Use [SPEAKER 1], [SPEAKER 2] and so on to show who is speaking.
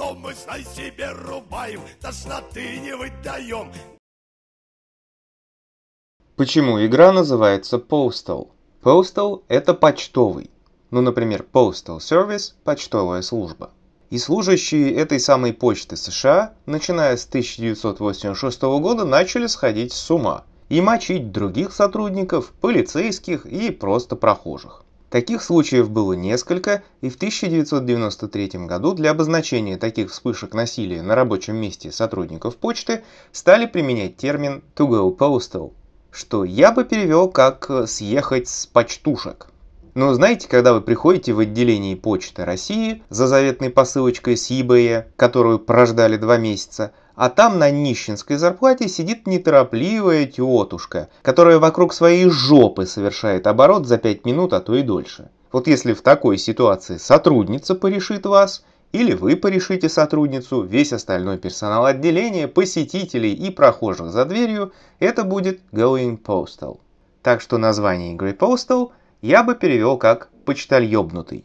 [SPEAKER 1] Но мы, знай себе, рубаем, тошноты не выдаем. Почему игра называется Postal? Postal – это почтовый. Ну, например, Postal Service – почтовая служба.
[SPEAKER 2] И служащие этой самой почты США, начиная с 1986 года, начали сходить с ума и мочить других сотрудников, полицейских и просто прохожих. Таких случаев было несколько, и в 1993 году для обозначения таких вспышек насилия на рабочем месте сотрудников почты стали применять термин «to go postal», что я бы перевел как «съехать с почтушек». Но знаете, когда вы приходите в отделение Почты России за заветной посылочкой с eBay, которую прождали два месяца, а там на нищенской зарплате сидит неторопливая тетушка, которая вокруг своей жопы совершает оборот за пять минут, а то и дольше. Вот если в такой ситуации сотрудница порешит вас, или вы порешите сотрудницу, весь остальной персонал отделения, посетителей и прохожих за дверью, это будет Going Postal. Так что название игры Postal – я бы перевел как «почтальёбнутый».